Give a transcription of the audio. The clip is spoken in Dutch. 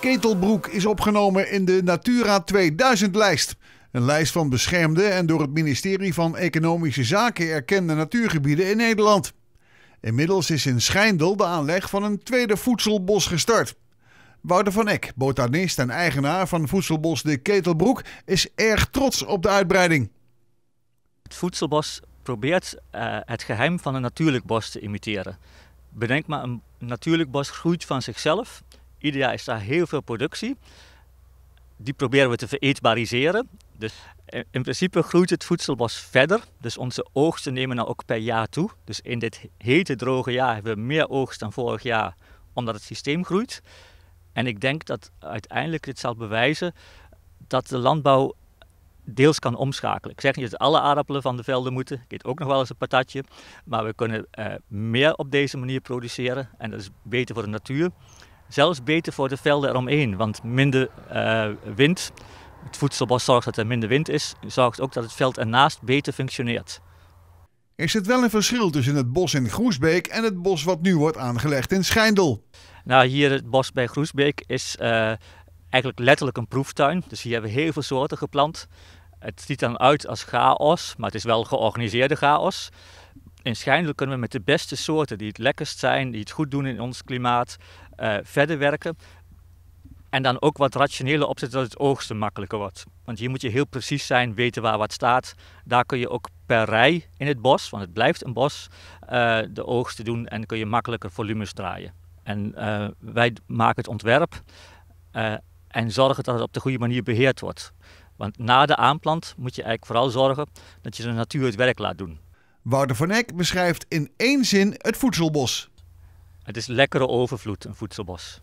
Ketelbroek is opgenomen in de Natura 2000-lijst. Een lijst van beschermde en door het ministerie van Economische Zaken erkende natuurgebieden in Nederland. Inmiddels is in Schijndel de aanleg van een tweede voedselbos gestart. Wouter van Eck, botanist en eigenaar van voedselbos De Ketelbroek, is erg trots op de uitbreiding. Het voedselbos probeert eh, het geheim van een natuurlijk bos te imiteren. Bedenk maar, een natuurlijk bos groeit van zichzelf. Ieder jaar is daar heel veel productie. Die proberen we te vereetbariseren. Dus in principe groeit het voedselbos verder. Dus onze oogsten nemen nou ook per jaar toe. Dus in dit hete, droge jaar hebben we meer oogst dan vorig jaar, omdat het systeem groeit. En ik denk dat uiteindelijk dit zal bewijzen dat de landbouw deels kan omschakelen. Ik zeg niet dat alle aardappelen van de velden moeten. Ik eet ook nog wel eens een patatje. Maar we kunnen eh, meer op deze manier produceren. En dat is beter voor de natuur. Zelfs beter voor de velden eromheen, want minder eh, wind, het voedselbos zorgt dat er minder wind is, zorgt ook dat het veld ernaast beter functioneert. Er het wel een verschil tussen het bos in Groesbeek en het bos wat nu wordt aangelegd in Schijndel. Nou, hier het bos bij Groesbeek is eh, eigenlijk letterlijk een proeftuin. Dus hier hebben we heel veel soorten geplant. Het ziet dan uit als chaos, maar het is wel georganiseerde chaos. In Schijndel kunnen we met de beste soorten die het lekkerst zijn, die het goed doen in ons klimaat, eh, verder werken. En dan ook wat rationeler opzetten dat het oogsten makkelijker wordt. Want hier moet je heel precies zijn, weten waar wat staat. Daar kun je ook per rij in het bos, want het blijft een bos, eh, de oogsten doen en kun je makkelijker volumes draaien. En eh, wij maken het ontwerp en zorgen dat het op de goede manier beheerd wordt. Want na de aanplant moet je eigenlijk vooral zorgen dat je de natuur het werk laat doen. Wouter van Eck beschrijft in één zin het voedselbos. Het is lekkere overvloed, een voedselbos.